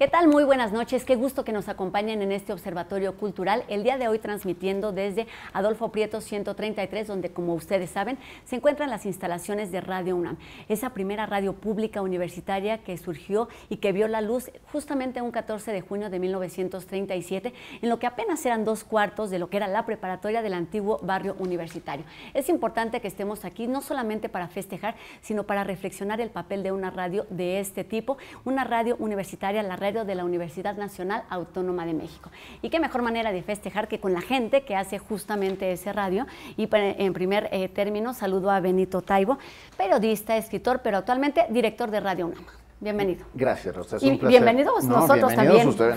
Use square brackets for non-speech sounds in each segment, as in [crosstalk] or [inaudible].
¿Qué tal? Muy buenas noches. Qué gusto que nos acompañen en este Observatorio Cultural. El día de hoy transmitiendo desde Adolfo Prieto 133, donde como ustedes saben, se encuentran las instalaciones de Radio UNAM, esa primera radio pública universitaria que surgió y que vio la luz justamente un 14 de junio de 1937, en lo que apenas eran dos cuartos de lo que era la preparatoria del antiguo barrio universitario. Es importante que estemos aquí no solamente para festejar, sino para reflexionar el papel de una radio de este tipo, una radio universitaria, la radio de la Universidad Nacional Autónoma de México. Y qué mejor manera de festejar que con la gente que hace justamente ese radio. Y en primer eh, término saludo a Benito Taibo, periodista, escritor, pero actualmente director de Radio UNAM. Bienvenido. Gracias, Rosa. Es un y bienvenidos nosotros bienvenidos también. Ustedes,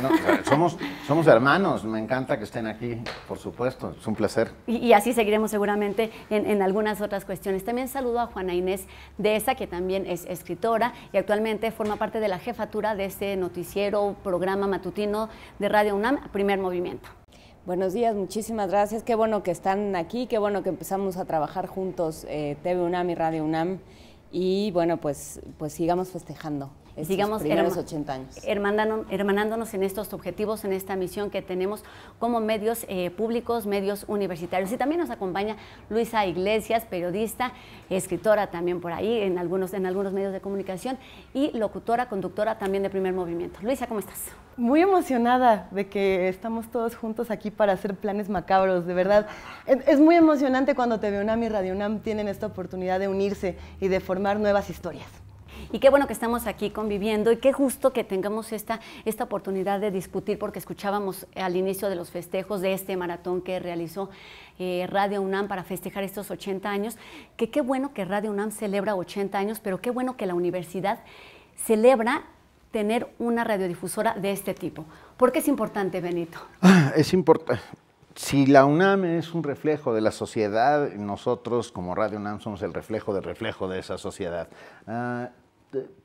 somos, hermanos, me encanta que estén aquí, por supuesto, es un placer. Y, así seguiremos seguramente en, algunas otras cuestiones. También saludo a Juana Inés de esa, que también es escritora y actualmente forma parte de la jefatura de este noticiero, programa matutino de Radio UNAM, Primer Movimiento. Buenos días, muchísimas gracias. Qué bueno que están aquí, qué bueno que empezamos a trabajar juntos eh, TV UNAM y Radio UNAM y bueno, pues, pues sigamos festejando. Estos sigamos 80 años. hermanándonos en estos objetivos, en esta misión que tenemos como medios eh, públicos, medios universitarios. Y también nos acompaña Luisa Iglesias, periodista, escritora también por ahí, en algunos, en algunos medios de comunicación, y locutora, conductora también de Primer Movimiento. Luisa, ¿cómo estás? Muy emocionada de que estamos todos juntos aquí para hacer planes macabros, de verdad. Es muy emocionante cuando TV UNAM y Radio UNAM tienen esta oportunidad de unirse y de formar nuevas historias. Y qué bueno que estamos aquí conviviendo y qué justo que tengamos esta, esta oportunidad de discutir, porque escuchábamos al inicio de los festejos de este maratón que realizó eh, Radio UNAM para festejar estos 80 años, que qué bueno que Radio UNAM celebra 80 años, pero qué bueno que la universidad celebra tener una radiodifusora de este tipo. ¿Por qué es importante, Benito? Ah, es importante. Si la UNAM es un reflejo de la sociedad, nosotros como Radio UNAM somos el reflejo del reflejo de esa sociedad. Ah,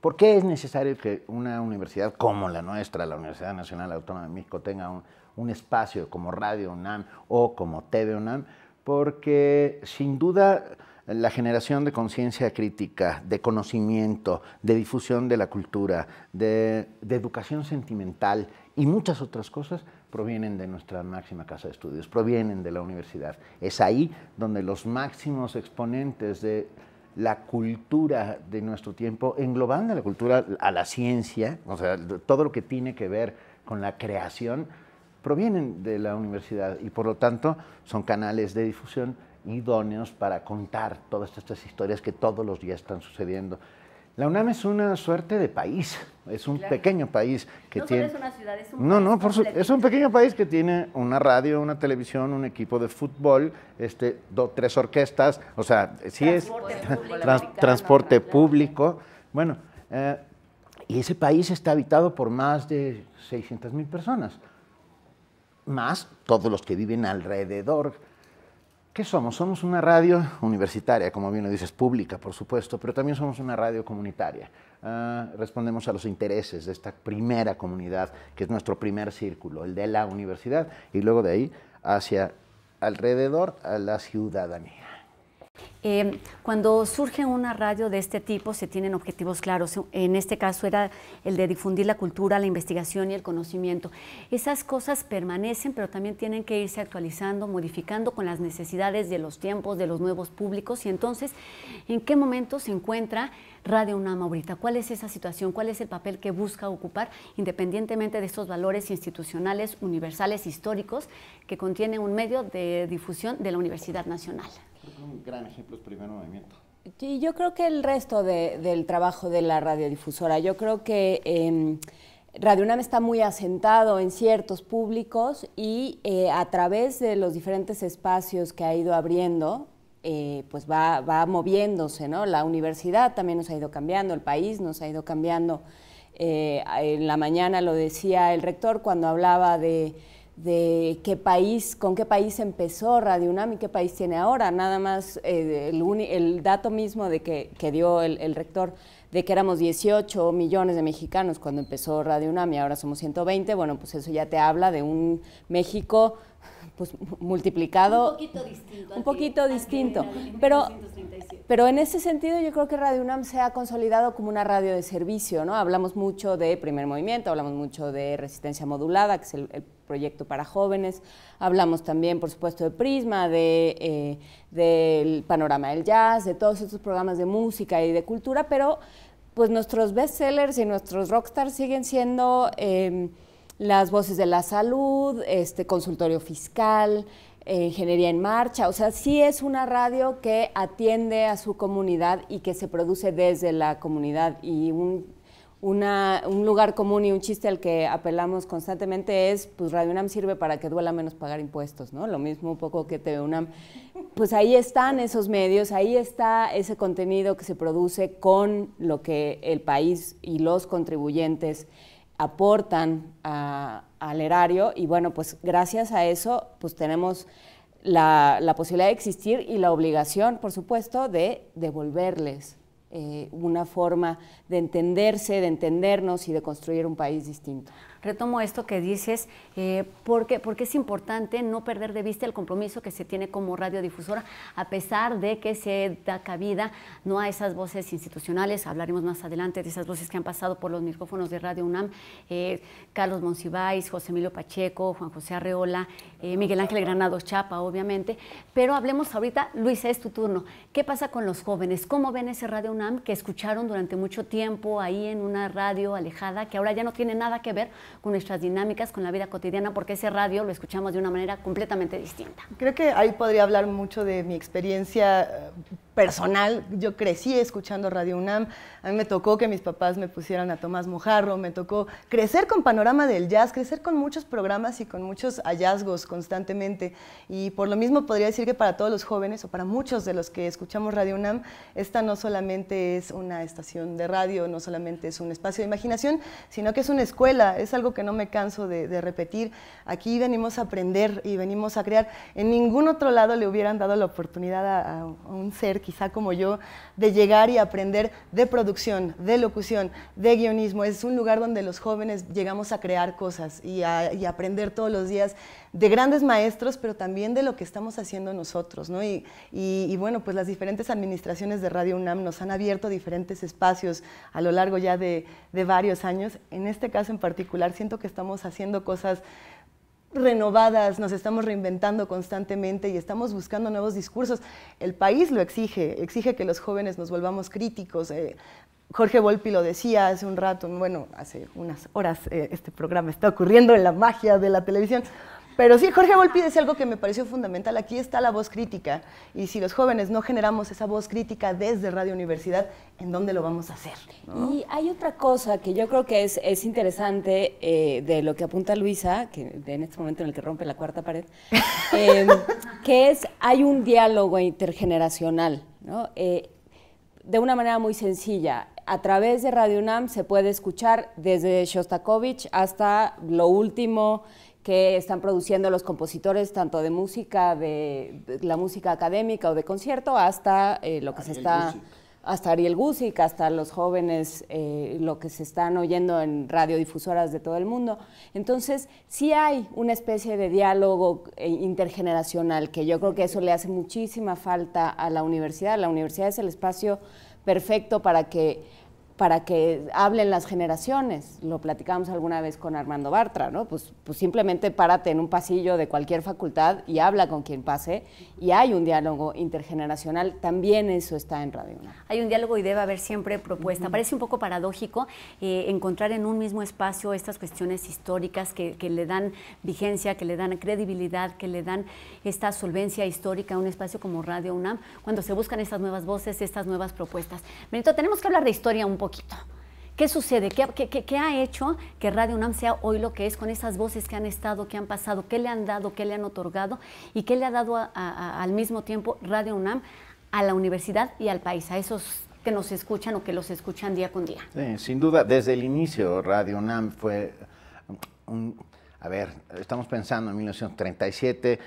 ¿Por qué es necesario que una universidad como la nuestra, la Universidad Nacional Autónoma de México, tenga un espacio como Radio UNAM o como TV UNAM? Porque sin duda la generación de conciencia crítica, de conocimiento, de difusión de la cultura, de, educación sentimental y muchas otras cosas provienen de nuestra máxima casa de estudios, provienen de la universidad. Es ahí donde los máximos exponentes de la cultura de nuestro tiempo, englobando la cultura a la ciencia, o sea, todo lo que tiene que ver con la creación, provienen de la universidad y por lo tanto son canales de difusión idóneos para contar todas estas historias que todos los días están sucediendo. La UNAM es una suerte de país, es un pequeño país que tiene... es una ciudad, No, no, por es un pequeño país que tiene una radio, una televisión, un equipo de fútbol, este, tres orquestas, o sea, sí es transporte público. Bueno, eh, y ese país está habitado por más de 600 mil personas, más todos los que viven alrededor. ¿Qué somos? Somos una radio universitaria, como bien lo dices, pública, por supuesto, pero también somos una radio comunitaria. Ah, respondemos a los intereses de esta primera comunidad, que es nuestro primer círculo, el de la universidad, y luego de ahí hacia alrededor a la ciudadanía. Eh, cuando surge una radio de este tipo, se tienen objetivos claros. En este caso era el de difundir la cultura, la investigación y el conocimiento. Esas cosas permanecen, pero también tienen que irse actualizando, modificando con las necesidades de los tiempos, de los nuevos públicos. Y entonces, ¿en qué momento se encuentra Radio UNAM ahorita? ¿Cuál es esa situación? ¿Cuál es el papel que busca ocupar, independientemente de esos valores institucionales, universales, históricos, que contiene un medio de difusión de la Universidad Nacional? un gran ejemplo es Primer Movimiento. yo creo que el resto del trabajo de la radiodifusora, yo creo que em, Radio UNAM está muy asentado en ciertos públicos y eh, a través de los diferentes espacios que ha ido abriendo, eh, pues va, va, moviéndose, ¿no? La universidad también nos ha ido cambiando, el país nos ha ido cambiando. Eh, en la mañana lo decía el rector cuando hablaba de de qué país, con qué país empezó Radio UNAM y qué país tiene ahora. Nada más eh, el, dato mismo de que, dio el, rector de que éramos 18 millones de mexicanos cuando empezó Radio UNAM y ahora somos 120, bueno, pues eso ya te habla de un México pues multiplicado. Un poquito distinto. Un poquito distinto. Pero, en ese sentido yo creo que Radio UNAM se ha consolidado como una radio de servicio, ¿no? Hablamos mucho de primer movimiento, hablamos mucho de resistencia modulada, que es el proyecto para jóvenes. Hablamos también, por supuesto, de Prisma, de, eh, del panorama del jazz, de todos estos programas de música y de cultura, pero pues nuestros bestsellers y nuestros rockstars siguen siendo em, las voces de la salud, este consultorio fiscal, eh, ingeniería en marcha, o sea, sí es una radio que atiende a su comunidad y que se produce desde la comunidad y un un lugar común y un chiste al que apelamos constantemente es, pues Radio UNAM sirve para que duela menos pagar impuestos, ¿no? Lo mismo un poco que TV UNAM. Pues ahí están esos medios, ahí está ese contenido que se produce con lo que el país y los contribuyentes aportan al erario y bueno, pues gracias a eso pues tenemos la, la posibilidad de existir y la obligación, por supuesto, de devolverles eh, una forma de entenderse, de entendernos y de construir un país distinto retomo esto que dices, porque, eh, porque es importante no perder de vista el compromiso que se tiene como radiodifusora, a pesar de que se da cabida no a esas voces institucionales, hablaremos más adelante de esas voces que han pasado por los micrófonos de Radio UNAM, eh, Carlos Monsiváis, José Emilio Pacheco, Juan José Arreola, eh, Miguel Ángel Granados Chapa, obviamente, pero hablemos ahorita, Luis, es tu turno. ¿Qué pasa con los jóvenes? ¿Cómo ven ese Radio UNAM que escucharon durante mucho tiempo ahí en una radio alejada que ahora ya no tiene nada que ver con nuestras dinámicas, con la vida cotidiana, porque ese radio lo escuchamos de una manera completamente distinta. Creo que ahí podría hablar mucho de mi experiencia eh, personal. Yo crecí escuchando Radio UNAM, a mí me tocó que mis papás me pusieran a Tomás Mojarro, me tocó crecer con Panorama del Jazz, crecer con muchos programas y con muchos hallazgos constantemente. Y por lo mismo podría decir que para todos los jóvenes o para muchos de los que escuchamos Radio UNAM, esta no solamente es una estación de radio, no solamente es un espacio de imaginación, sino que es una escuela, es algo que no me canso de, repetir. Aquí venimos a aprender y venimos a crear. En ningún otro lado le hubieran dado la oportunidad a, un ser, quizá como yo, de llegar y aprender de producción, de locución, de guionismo. Es un lugar donde los jóvenes llegamos a crear cosas y, a, aprender todos los días de grandes maestros, pero también de lo que estamos haciendo nosotros. ¿no? Y, bueno, pues las diferentes administraciones de Radio UNAM nos han abierto diferentes espacios a lo largo ya de varios años. En este caso en particular, siento que estamos haciendo cosas renovadas, nos estamos reinventando constantemente y estamos buscando nuevos discursos. El país lo exige, exige que los jóvenes nos volvamos críticos. Eh, Jorge Volpi lo decía hace un rato, bueno, hace unas horas eh, este programa está ocurriendo en la magia de la televisión. Pero sí, Jorge Volpi es algo que me pareció fundamental. Aquí está la voz crítica. Y si los jóvenes no generamos esa voz crítica desde Radio Universidad, ¿en dónde lo vamos a hacer? Y hay otra cosa que yo creo que es, interesante eh, de lo que apunta Luisa, que en este momento en el que rompe la cuarta pared, [laughs] eh, que es, hay un diálogo intergeneracional, eh, de una manera muy sencilla a través de Radio UNAM se puede escuchar desde Shostakovich hasta lo último que están produciendo los compositores, tanto de música, de, la música académica o de concierto, hasta eh, lo que se está... Hasta Ariel Gusic, hasta los jóvenes, eh, lo que se están oyendo en radiodifusoras de todo el mundo. Entonces, sí hay una especie de diálogo eh, intergeneracional, que yo creo que eso le hace muchísima falta a la universidad. La universidad es el espacio perfecto para que para que hablen las generaciones. Lo platicamos alguna vez con Armando Bartra, ¿no? Pues, pues, simplemente párate en un pasillo de cualquier facultad y habla con quien pase y hay un diálogo intergeneracional. También eso está en Radio UNAM. Hay un diálogo y debe haber siempre propuesta. Parece un poco paradójico eh, encontrar en un mismo espacio estas cuestiones históricas que, que, le dan vigencia, que le dan credibilidad, que le dan esta solvencia histórica a un espacio como Radio UNAM, cuando se buscan estas nuevas voces, estas nuevas propuestas. Benito, tenemos que hablar de historia un poco ¿Qué sucede? ¿Qué, ha hecho que Radio UNAM sea hoy lo que es con esas voces que han estado, que han pasado, qué le han dado, qué le han otorgado y qué le ha dado al mismo tiempo Radio UNAM a la universidad y al país, a esos que nos escuchan o que los escuchan día con día? sin duda, desde el inicio Radio UNAM fue un, a ver, estamos pensando en 1937,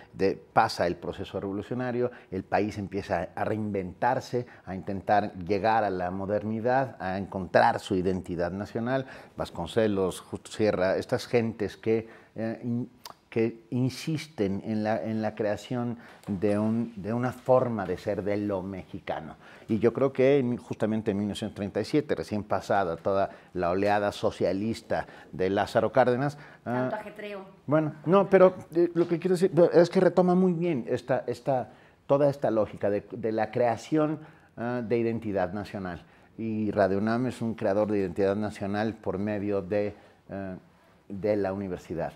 pasa el proceso revolucionario, el país empieza a reinventarse, a intentar llegar a la modernidad, a encontrar su identidad nacional. Vasconcelos, Justo Sierra, estas gentes que eh, que insisten en la, en la creación de, un, de, una forma de ser de lo mexicano. Y yo creo que justamente en 1937, recién pasada toda la oleada socialista de Lázaro Cárdenas... Ah, ajetreo. Bueno, no, pero eh, lo que quiero decir es que retoma muy bien esta, esta, toda esta lógica de, de la creación ah, de identidad nacional. Y Radio UNAM es un creador de identidad nacional por medio de, eh, de la universidad.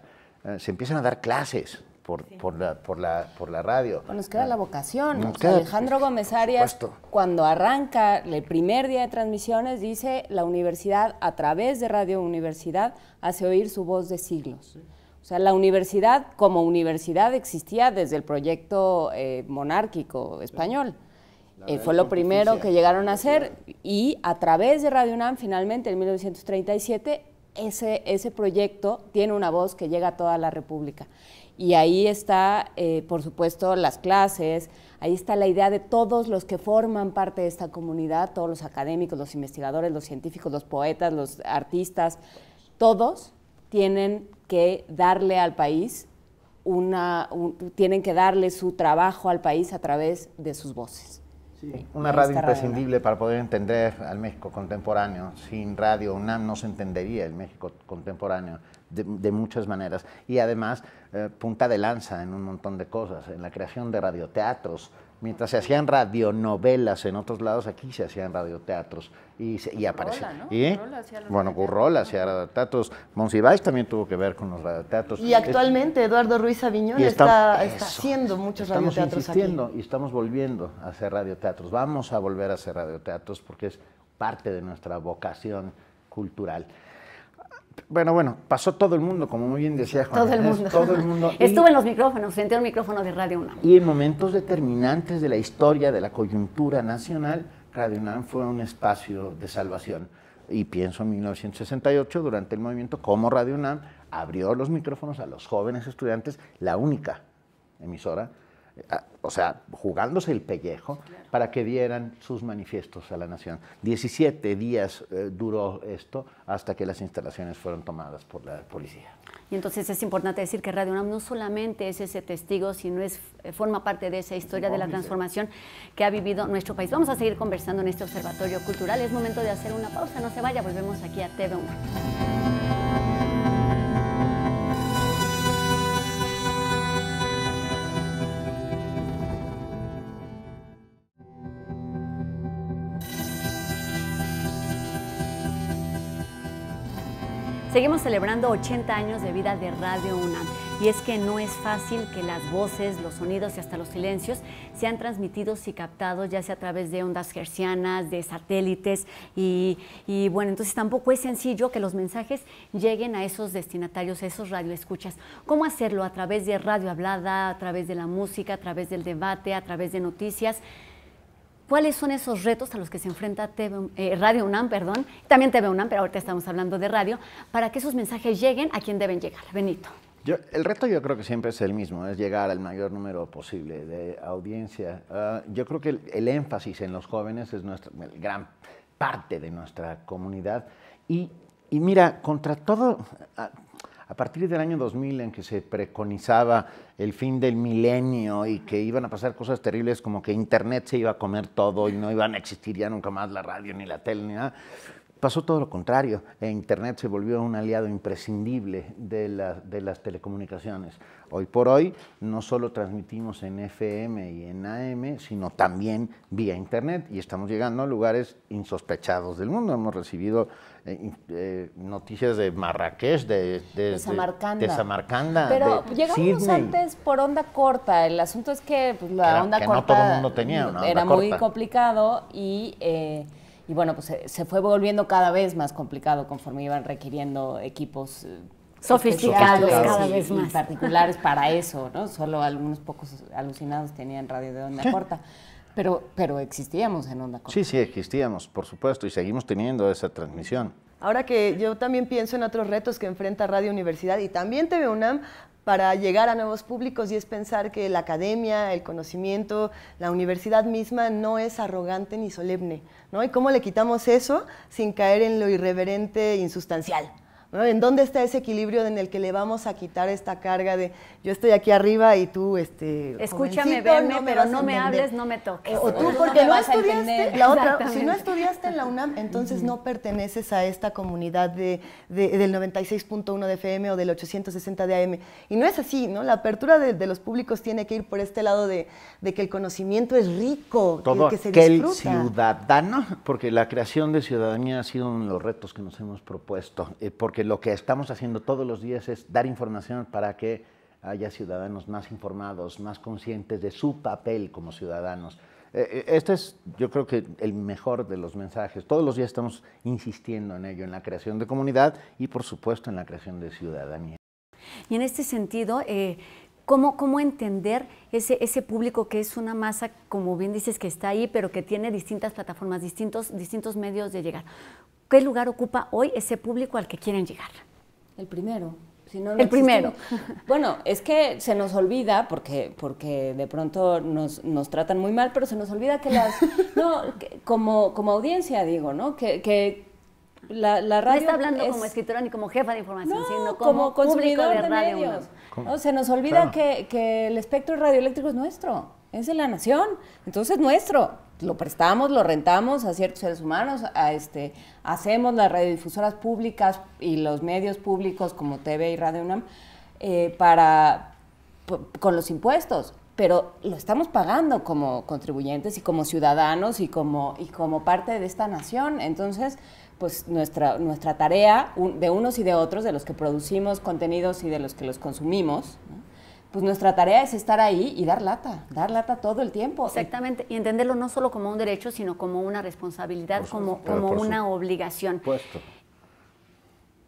Eh, se empiezan a dar clases. Por, por, la, radio. Bueno, nos queda la vocación. Alejandro Gómez Arias, cuando arranca el primer día de transmisiones, dice, la universidad a través de Radio Universidad hace oír su voz de siglos. O sea, la universidad como universidad existía desde el proyecto eh, monárquico español. Eh, fue lo primero que llegaron a hacer y a través de Radio UNAM finalmente en 1937 ese, ese proyecto tiene una voz que llega a toda la República. Y ahí está, eh, por supuesto, las clases, ahí está la idea de todos los que forman parte de esta comunidad, todos los académicos, los investigadores, los científicos, los poetas, los artistas, todos tienen que darle al país una, tienen que darle su trabajo al país a través de sus voces una radio imprescindible para poder entender al México contemporáneo. Sin radio UNAM no se entendería el México contemporáneo de, muchas maneras. Y además, eh, punta de lanza en un montón de cosas, en la creación de radioteatros, Mientras se hacían radionovelas en otros lados, aquí se hacían radioteatros y, y aparecían. Bueno, Bueno, Gurrola hacía radioteatros. Monsiváis también tuvo que ver con los radioteatros. Y actualmente Eduardo Ruiz Aviñón está, haciendo muchos estamos radioteatros. Estamos insistiendo y estamos volviendo a hacer radioteatros. Vamos a volver a hacer radioteatros porque es parte de nuestra vocación cultural bueno, bueno, pasó todo el mundo, como muy bien decía Juan. Todo el mundo. Todo el mundo. [laughs] Estuve en los micrófonos, frente un micrófono de Radio UNAM. Y en momentos determinantes de la historia, de la coyuntura nacional, Radio UNAM fue un espacio de salvación. Y pienso en 1968, durante el movimiento, cómo Radio UNAM abrió los micrófonos a los jóvenes estudiantes, la única emisora Ah, o sea, jugándose el pellejo, para que dieran sus manifiestos a la nación. 17 días eh, duró esto hasta que las instalaciones fueron tomadas por la policía. Y entonces es importante decir que Radio UNAM no solamente es ese testigo, sino es, eh, forma parte de esa historia de la transformación que ha vivido nuestro país. Vamos a seguir conversando en este Observatorio Cultural. Es momento de hacer una pausa. No se vaya, volvemos aquí a TV Seguimos celebrando 80 años de vida de Radio UNAM y es que no es fácil que las voces, los sonidos y hasta los silencios sean transmitidos y captados ya sea a través de ondas gercianas, de satélites y, y bueno, entonces tampoco es sencillo que los mensajes lleguen a esos destinatarios, a esos radioescuchas. ¿Cómo hacerlo? A través de radio hablada, a través de la música, a través del debate, a través de noticias. ¿Cuáles son esos retos a los que se enfrenta eh, Radio UNAM, perdón, también TV UNAM, pero ahorita estamos hablando de radio, para que esos mensajes lleguen a quien deben llegar? Benito. el reto yo creo que siempre es el mismo, es llegar al mayor número posible de audiencia. Ah, yo creo que el, énfasis en los jóvenes es nuestra gran parte de nuestra comunidad. Y, mira, contra todo, ah, a partir del año 2000 en que se preconizaba el fin del milenio y que iban a pasar cosas terribles como que Internet se iba a comer todo y no iban a existir ya nunca más la radio ni la tele ni nada, pasó todo lo contrario. E Internet se volvió un aliado imprescindible de, las telecomunicaciones. Hoy por hoy no solo transmitimos en FM y en AM, sino también vía Internet y estamos llegando a lugares insospechados del mundo. Hemos recibido eh, eh, noticias de Marrakech, de, de, de, Samarcanda. Pero llegamos antes por onda corta. El asunto es que pues, la onda corta. Era muy complicado y. Eh, y bueno, pues se fue volviendo cada vez más complicado conforme iban requiriendo equipos sofisticados, Y particulares para eso, ¿no? Solo algunos pocos alucinados tenían radio de onda corta. Pero, pero existíamos en Onda Corta. Sí, sí, existíamos, por supuesto, y seguimos teniendo esa transmisión. Ahora que yo también pienso en otros retos que enfrenta Radio Universidad y también TV UNAM para llegar a nuevos públicos y es pensar que la academia, el conocimiento, la universidad misma no es arrogante ni solemne, ¿no? ¿Y cómo le quitamos eso sin caer en lo irreverente, e insustancial? ¿En dónde está ese equilibrio en el que le vamos a quitar esta carga de yo estoy aquí arriba y tú, este, escúchame, veme, pero no me hables, no me toques. O tú, porque no, estudiaste, si no estudiaste en la UNAM, entonces no perteneces a esta comunidad de, del 96.1 de FM o del 860 de AM. Y no es así, ¿no? La apertura de, los públicos tiene que ir por este lado de, que el conocimiento es rico, Todo que, se el ciudadano, porque la creación de ciudadanía ha sido uno de los retos que nos hemos propuesto, eh, porque lo que estamos haciendo todos los días es dar información para que haya ciudadanos más informados, más conscientes de su papel como ciudadanos. Eh, eh, este es, yo creo que, el mejor de los mensajes. Todos los días estamos insistiendo en ello, en la creación de comunidad y, por supuesto, en la creación de ciudadanía. Y en este sentido, eh, ¿cómo, entender ese, ese público que es una masa, como bien dices, que está ahí, pero que tiene distintas plataformas, distintos, distintos medios de llegar? ¿Qué lugar ocupa hoy ese público al que quieren llegar? El primero. el primero. [laughs] bueno, es que se nos olvida, porque, porque de pronto nos, nos tratan muy mal, pero se nos olvida que las... [laughs] no, como, como audiencia digo, ¿no? Que, la, radio... No está hablando como escritora ni como jefa de información, sino como, como consumidor de, medios. No, se nos olvida que, que el espectro radioeléctrico es nuestro, es de la nación, entonces es nuestro lo prestamos, lo rentamos a ciertos seres humanos, a este, hacemos las radiodifusoras públicas y los medios públicos como TV y Radio UNAM eh, para, con los impuestos, pero lo estamos pagando como contribuyentes y como ciudadanos y como, y como parte de esta nación. Entonces, pues nuestra, nuestra tarea de unos y de otros, de los que producimos contenidos y de los que los consumimos, ¿no? pues nuestra tarea es estar ahí y dar lata, dar lata todo el tiempo. Exactamente, y entenderlo no solo como un derecho, sino como una responsabilidad, como, como una obligación.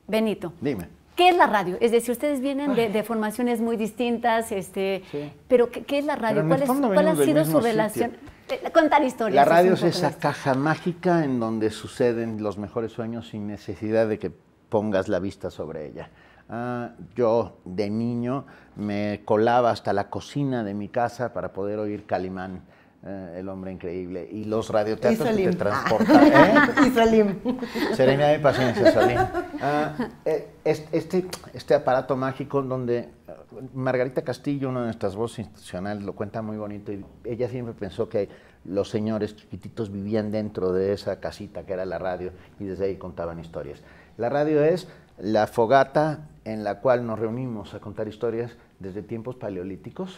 Benito. Dime. ¿Qué es la radio? Es decir, ustedes vienen de, formaciones muy distintas, este, pero ¿qué, es la radio? ¿Cuál, ha sido su relación? Con eh, Contar historias. La radio es esa caja mágica en donde suceden los mejores sueños sin necesidad de que pongas la vista sobre ella. Ah, yo de niño me colaba hasta la cocina de mi casa para poder oír Calimán. Eh, el hombre increíble. Y los radioteatros que te transportan. Y Salim. Serenidad paciencia, Salim. Ah, eh, este, este aparato mágico donde eh, Margarita Castillo, una de nuestras voces institucionales, lo cuenta muy bonito. Y ella siempre pensó que los señores chiquititos vivían dentro de esa casita que era la radio y desde ahí contaban historias. La radio es la fogata en la cual nos reunimos a contar historias desde tiempos paleolíticos.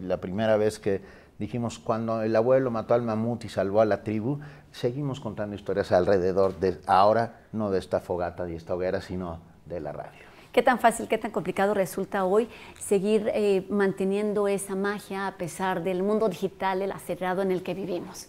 La primera vez que dijimos cuando el abuelo mató al mamut y salvó a la tribu, seguimos contando historias alrededor de ahora, no de esta fogata y esta hoguera, sino de la radio. ¿Qué tan fácil, qué tan complicado resulta hoy seguir eh, manteniendo esa magia a pesar del mundo digital, el acelerado en el que vivimos?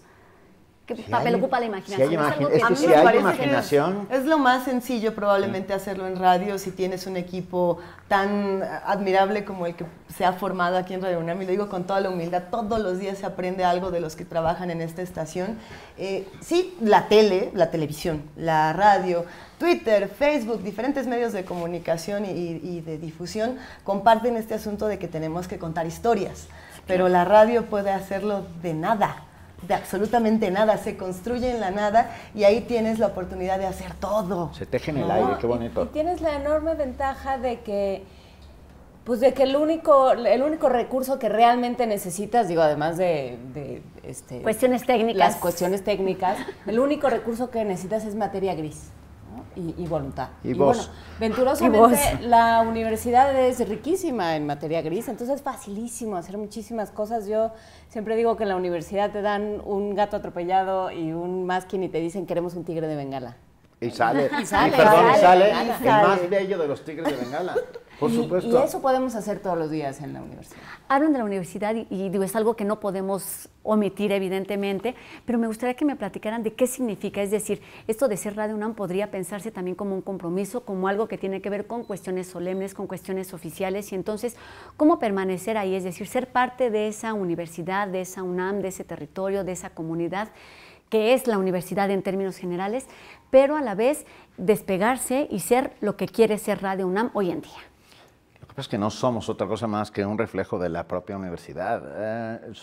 ¿Qué papel ocupa la imaginación. es, imaginación. Es, lo más sencillo probablemente mm. hacerlo en radio si tienes un equipo tan admirable como el que se ha formado aquí en Radio UNAM. Y lo digo con toda la humildad, todos los días se aprende algo de los que trabajan en esta estación. Eh, sí, la tele, la televisión, la radio, Twitter, Facebook, diferentes medios de comunicación y de difusión comparten este asunto de que tenemos que contar historias. Pero la radio puede hacerlo de nada de absolutamente nada, se construye en la nada y ahí tienes la oportunidad de hacer todo. Se teje en el aire, qué bonito. Y, tienes la enorme ventaja de que pues de que el único, el único recurso que realmente necesitas, digo, además de, este, cuestiones técnicas. Las cuestiones técnicas, el único recurso que necesitas es materia gris y, voluntad. Y, vos. Bueno, venturosamente la universidad es riquísima en materia gris, entonces es facilísimo hacer muchísimas cosas. Yo siempre digo que en la universidad te dan un gato atropellado y un masking y te dicen queremos un tigre de Bengala. Y sale, [laughs] y sale, y sale, sale el más bello de los tigres de Bengala y, Y eso podemos hacer todos los días en la universidad. Hablan de la universidad y, y digo, es algo que no podemos omitir, evidentemente, pero me gustaría que me platicaran de qué significa. Es decir, esto de ser Radio UNAM podría pensarse también como un compromiso, como algo que tiene que ver con cuestiones solemnes, con cuestiones oficiales, y entonces, ¿cómo permanecer ahí? Es decir, ser parte de esa universidad, de esa UNAM, de ese territorio, de esa comunidad que es la universidad en términos generales, pero a la vez despegarse y ser lo que quiere ser Radio UNAM hoy en día es que no somos otra cosa más que un reflejo de la propia universidad. Eh,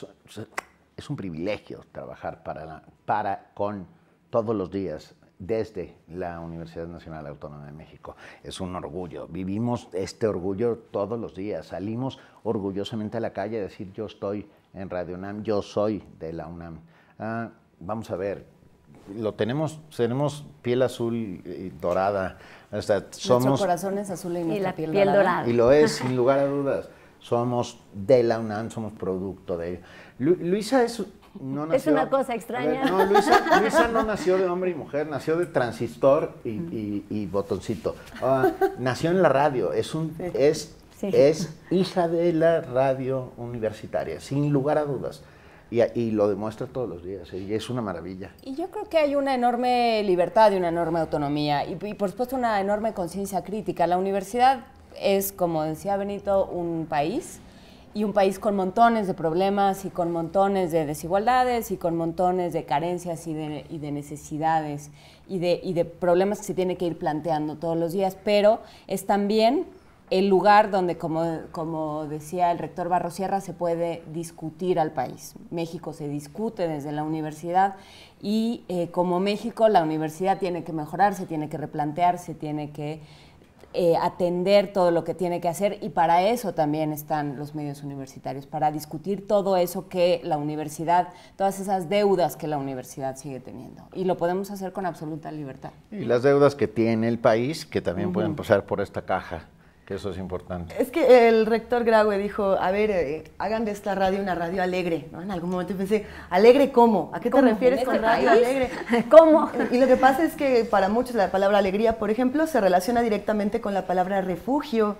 es, un privilegio trabajar para, para con todos los días desde la Universidad Nacional Autónoma de México. Es un orgullo. Vivimos este orgullo todos los días. Salimos orgullosamente a la calle a decir yo estoy en Radio UNAM, yo soy de la UNAM. Ah, vamos a ver, lo tenemos, tenemos piel azul y dorada. O somos, Nuestro corazón es azul y, piel, dorada. Y lo es, sin lugar a dudas. Somos de la UNAM, somos producto de ella. Luisa es, no nació, es una cosa extraña. no, [laughs] Luisa, no nació de hombre y mujer, nació de transistor y, botoncito. Ah, nació en la radio, es, un, es, es hija de la radio universitaria, sin lugar a dudas. Y, lo demuestra todos los días, ¿eh? y es una maravilla. Y yo creo que hay una enorme libertad y una enorme autonomía, y, y por supuesto una enorme conciencia crítica. La universidad es, como decía Benito, un país, y un país con montones de problemas y con montones de desigualdades y con montones de carencias y de, y de necesidades y de, y de problemas que se tiene que ir planteando todos los días, pero es también el lugar donde, como, decía el rector Barro Sierra, se puede discutir al país. México se discute desde la universidad y eh, como México la universidad tiene que mejorarse, tiene que replantearse, tiene que eh, atender todo lo que tiene que hacer y para eso también están los medios universitarios, para discutir todo eso que la universidad, todas esas deudas que la universidad sigue teniendo. Y lo podemos hacer con absoluta libertad. Y las deudas que tiene el país, que también pueden pasar por esta caja eso es importante. Es que el rector Graue dijo, a ver, eh, hagan de esta radio una radio alegre, ¿no? En algún momento pensé, ¿alegre cómo? ¿A qué te refieres con este radio alegre? [laughs] ¿Cómo? Y lo que pasa es que para muchos la palabra alegría, por ejemplo, se relaciona directamente con la palabra refugio.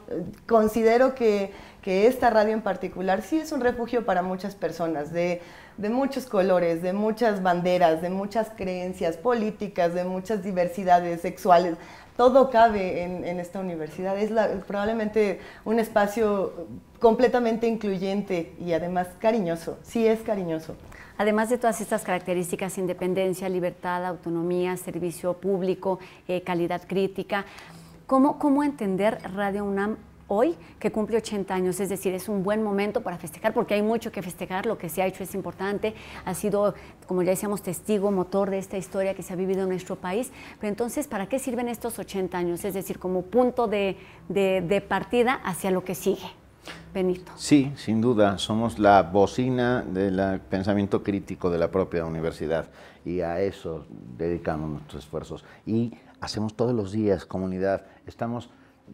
Considero que que esta radio en particular sí es un refugio para muchas personas, de, muchos colores, de muchas banderas, de muchas creencias políticas, de muchas diversidades sexuales. Todo cabe en, esta universidad. Es probablemente un espacio completamente incluyente y además cariñoso. Sí es cariñoso. Además de todas estas características, independencia, libertad, autonomía, servicio público, eh, calidad crítica, ¿cómo, ¿cómo entender Radio UNAM hoy que cumple 80 años, es decir, es un buen momento para festejar porque hay mucho que festejar, lo que se ha hecho es importante, ha sido, como ya decíamos, testigo, motor de esta historia que se ha vivido en nuestro país, pero entonces, ¿para qué sirven estos 80 años? Es decir, como punto de, partida hacia lo que sigue. Benito. Sí, sin duda, somos la bocina del pensamiento crítico de la propia universidad y a eso dedicamos nuestros esfuerzos. Y hacemos todos los días comunidad, estamos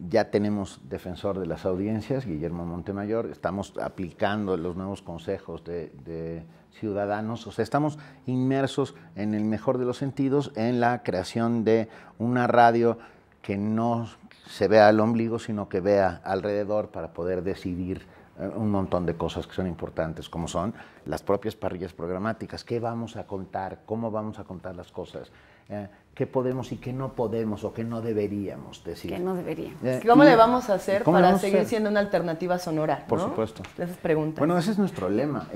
ya tenemos defensor de las audiencias, Guillermo Montemayor, estamos aplicando los nuevos consejos de, ciudadanos, o sea, estamos inmersos en el mejor de los sentidos en la creación de una radio que no se vea al ombligo, sino que vea alrededor para poder decidir eh, un montón de cosas que son importantes, como son las propias parrillas programáticas, qué vamos a contar, cómo vamos a contar las cosas, eh, qué podemos y qué no podemos o qué no deberíamos decir. Qué no deberíamos. Eh, ¿Cómo le vamos a hacer para seguir siendo una alternativa sonora? Por supuesto. Esas preguntas. Bueno, ese es nuestro lema.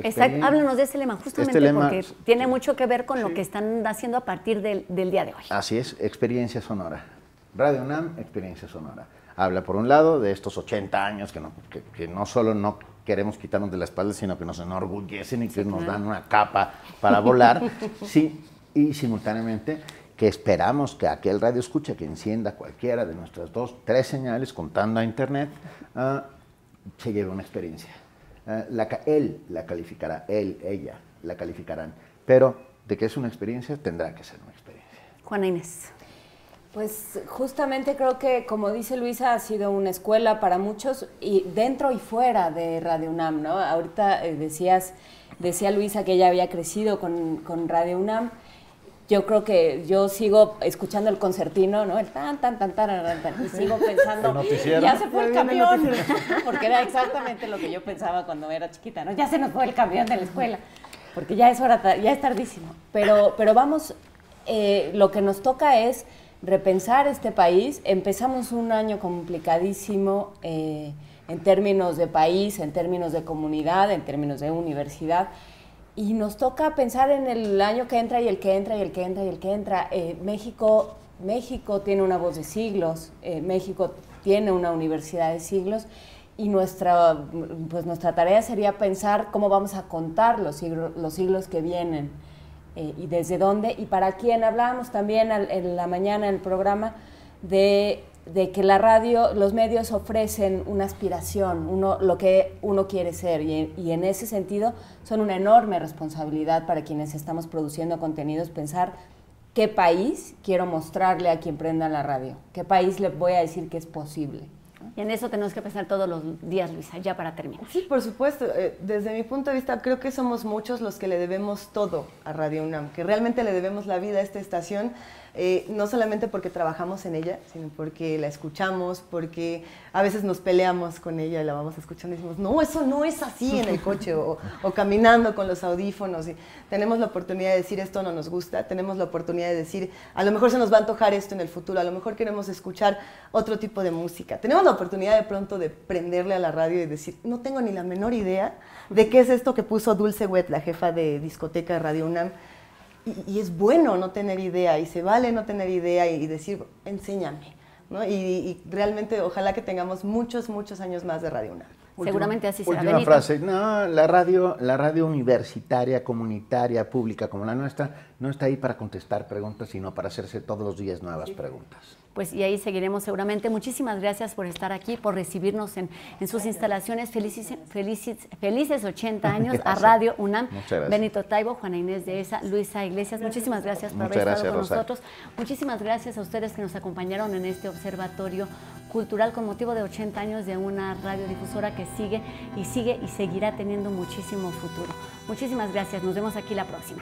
háblanos de ese lema, justamente este porque tiene mucho que ver con lo que están haciendo a partir del, día de hoy. Así es, experiencia sonora. Radio UNAM, experiencia sonora. Habla, por un lado, de estos 80 años que no, no solo no queremos quitarnos de la espalda, sino que nos enorgullecen y que nos dan una capa para volar, [laughs] sí, y simultáneamente que esperamos que aquel radio escuche que encienda cualquiera de nuestras dos, tres señales contando a Internet, ah, se lleve una experiencia. Ah, él la calificará, él, ella la calificarán, pero de que es una experiencia, tendrá que ser una experiencia. Juana Inés. Pues justamente creo que, como dice Luisa, ha sido una escuela para muchos y dentro y fuera de Radio UNAM, ¿no? Ahorita eh, decías, decía Luisa que ella había crecido con, con Radio UNAM yo creo que yo sigo escuchando el concertino, ¿no? El tan, tan, tan, tan, tan, tan y sigo [laughs] pensando, ya se fue el camión, [laughs] porque era exactamente lo que yo pensaba cuando era chiquita, ¿no? Ya se nos fue el camión de la escuela, porque ya es hora, ya es tardísimo. Pero, pero vamos, eh, lo que nos toca es repensar este país. Empezamos un año complicadísimo eh, en términos de país, en términos de comunidad, en términos de universidad y nos toca pensar en el año que entra y el que entra y el que entra y el que entra. Eh, México, México tiene una voz de siglos, eh, México tiene una universidad de siglos y nuestra, pues nuestra tarea sería pensar cómo vamos a contar los siglos, los siglos que vienen eh, y desde dónde y para quién. Hablábamos también en la mañana en el programa de de que la radio, los medios ofrecen una aspiración, uno, lo que uno quiere ser, y, y, en ese sentido son una enorme responsabilidad para quienes estamos produciendo contenidos pensar qué país quiero mostrarle a quien prenda la radio, qué país le voy a decir que es posible. Y en eso tenemos que pensar todos los días, Luisa, ya para terminar. Sí, por supuesto. Eh, desde mi punto de vista, creo que somos muchos los que le debemos todo a Radio UNAM, que realmente le debemos la vida a esta estación, eh, no solamente porque trabajamos en ella, sino porque la escuchamos, porque a veces nos peleamos con ella y la vamos escuchando y decimos, no, eso no es así en el coche o, caminando con los audífonos. Y tenemos la oportunidad de decir esto no nos gusta, tenemos la oportunidad de decir, a lo mejor se nos va a antojar esto en el futuro, a lo mejor queremos escuchar otro tipo de música. Tenemos la oportunidad de pronto de prenderle a la radio y decir, no tengo ni la menor idea de qué es esto que puso Dulce Wet, la jefa de discoteca de Radio UNAM. Y, es bueno no tener idea, y se vale no tener idea y, decir, enséñame. Y, y realmente ojalá que tengamos muchos, muchos años más de Radio UNAM. Seguramente así será. Última frase. No, la radio, la radio universitaria, comunitaria, pública como la nuestra, no está ahí para contestar preguntas, sino para hacerse todos los días nuevas preguntas. Pues y ahí seguiremos seguramente. Muchísimas gracias por estar aquí, por recibirnos en, sus instalaciones. Felices, felices, felices 80 años a Radio UNAM. Muchas gracias. Benito Taibo, Juana Inés de ESA, Luisa Iglesias. Muchísimas gracias por haber estado con nosotros. Muchísimas gracias a ustedes que nos acompañaron en este observatorio cultural con motivo de 80 años de una radiodifusora que sigue y sigue y seguirá teniendo muchísimo futuro. Muchísimas gracias, nos vemos aquí la próxima.